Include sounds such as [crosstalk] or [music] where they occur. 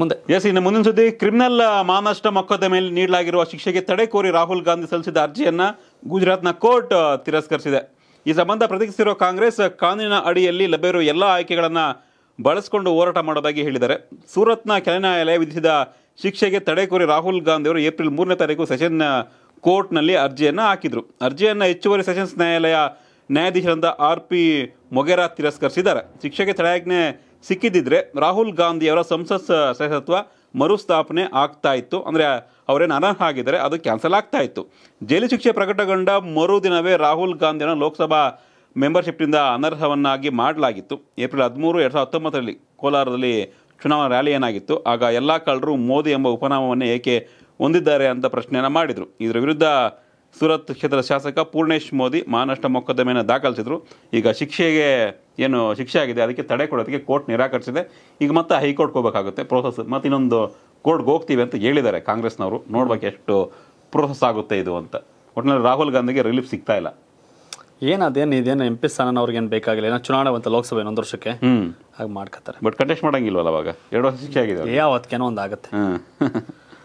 ಮುಂದೆ ಎಸ್ ಇನ್ನು ಮುಂದಿನ ಸುದ್ದಿ ಕ್ರಿಮಿನಲ್ ಮಾನಷ್ಟ ಮೇಲೆ ನೀಡಲಾಗಿರುವ ಶಿಕ್ಷೆಗೆ ತಡೆ ಕೋರಿ ರಾಹುಲ್ ಗಾಂಧಿ ಸಲ್ಲಿಸಿದ ಅರ್ಜಿಯನ್ನು ಗುಜರಾತ್ನ ಕೋರ್ಟ್ ತಿರಸ್ಕರಿಸಿದೆ ಈ ಸಂಬಂಧ ಪ್ರತಿಕ್ರಿಯಿಸಿರುವ ಕಾಂಗ್ರೆಸ್ ಕಾನೂನಿನ ಅಡಿಯಲ್ಲಿ ಲಭ್ಯವಿರುವ ಎಲ್ಲ ಆಯ್ಕೆಗಳನ್ನು ಬಳಸಿಕೊಂಡು ಹೋರಾಟ ಮಾಡೋದಾಗಿ ಹೇಳಿದ್ದಾರೆ ಸೂರತ್ನ ಕೆಲ ನ್ಯಾಯಾಲಯ ವಿಧಿಸಿದ ಶಿಕ್ಷೆಗೆ ತಡೆ ಕೋರಿ ರಾಹುಲ್ ಗಾಂಧಿ ಅವರು ಏಪ್ರಿಲ್ ಮೂರನೇ ತಾರೀಕು ಸೆಷನ್ ಕೋರ್ಟ್ನಲ್ಲಿ ಅರ್ಜಿಯನ್ನು ಹಾಕಿದ್ರು ಅರ್ಜಿಯನ್ನು ಹೆಚ್ಚುವರಿ ಸೆಷನ್ಸ್ ನ್ಯಾಯಾಲಯ ನ್ಯಾಯಾಧೀಶರಾದ ಆರ್ ಪಿ ಮೊಗೇರಾ ತಿರಸ್ಕರಿಸಿದ್ದಾರೆ ಶಿಕ್ಷೆಗೆ ತಡೆಯಾಜ್ಞೆ ಸಿಕ್ಕಿದ್ದಿದ್ರೆ ರಾಹುಲ್ ಗಾಂಧಿಯವರ ಸಂಸತ್ ಸದಸ್ಯತ್ವ ಮರುಸ್ಥಾಪನೆ ಆಗ್ತಾ ಇತ್ತು ಅಂದರೆ ಅವರೇನು ಅನರ್ಹ ಆಗಿದ್ದಾರೆ ಅದು ಕ್ಯಾನ್ಸಲ್ ಆಗ್ತಾ ಇತ್ತು ಜೈಲು ಶಿಕ್ಷೆ ಪ್ರಕಟಗೊಂಡ ಮರುದಿನವೇ ರಾಹುಲ್ ಗಾಂಧಿಯನ್ನು ಲೋಕಸಭಾ ಮೆಂಬರ್ಶಿಪ್ನಿಂದ ಅನರ್ಹವನ್ನಾಗಿ ಮಾಡಲಾಗಿತ್ತು ಏಪ್ರಿಲ್ ಹದಿಮೂರು ಎರಡು ಸಾವಿರದ ಹತ್ತೊಂಬತ್ತರಲ್ಲಿ ಕೋಲಾರದಲ್ಲಿ ಚುನಾವಣಾ ರ್ಯಾಲಿ ಏನಾಗಿತ್ತು ಆಗ ಎಲ್ಲ ಕಳ್ಳರು ಮೋದಿ ಎಂಬ ಉಪನಾಮವನ್ನು ಏಕೆ ಹೊಂದಿದ್ದಾರೆ ಅಂತ ಪ್ರಶ್ನೆಯನ್ನು ಮಾಡಿದರು ಇದರ ವಿರುದ್ಧ ಸೂರತ್ ಕ್ಷೇತ್ರದ ಶಾಸಕ ಪೂರ್ಣೇಶ್ ಮೋದಿ ಮಹಾನಾಷ್ಟ್ರ ಮೊಕದ್ದಮೆಯನ್ನು ದಾಖಲಿಸಿದರು ಈಗ ಶಿಕ್ಷೆಗೆ ಏನು ಶಿಕ್ಷೆ ಆಗಿದೆ ಅದಕ್ಕೆ ತಡೆ ಕೊಡೋದಕ್ಕೆ ಕೋರ್ಟ್ ನಿರಾಕರಿಸಿದೆ ಈಗ ಮತ್ತೆ ಹೈಕೋರ್ಟ್ಗೆ ಹೋಗಬೇಕಾಗುತ್ತೆ ಪ್ರೋಸೆಸ್ ಮತ್ತು ಇನ್ನೊಂದು ಕೋರ್ಟ್ಗೆ ಹೋಗ್ತೀವಿ ಅಂತ ಹೇಳಿದ್ದಾರೆ ಕಾಂಗ್ರೆಸ್ನವರು ನೋಡ್ಬೇಕು ಎಷ್ಟು ಪ್ರೋಸೆಸ್ ಆಗುತ್ತೆ ಇದು ಅಂತ ಒಟ್ಟಿನಲ್ಲಿ ರಾಹುಲ್ ಗಾಂಧಿಗೆ ರಿಲೀಫ್ ಸಿಗ್ತಾ ಇಲ್ಲ ಏನು ಅದೇನು ಇದೇನು ಎಂ ಪಿ ಸ್ಥಾನ ಏನು ಬೇಕಾಗಿಲ್ಲ ಏನೋ ಚುನಾವಣೆ ಅಂತ ಲೋಕಸಭೆ ಒಂದು ವರ್ಷಕ್ಕೆ ಹಾಗೆ ಮಾಡ್ಕೋತಾರೆ ಬಟ್ ಕಂಟೆಸ್ಟ್ ಮಾಡೋಂಗಿಲ್ವಲ್ಲ ಅವಾಗ ಎರಡು ವರ್ಷ ಶಿಕ್ಷೆ ಆಗಿದೆ ಯಾವತ್ತೇನೋ ಒಂದು ಆಗುತ್ತೆ [laughs]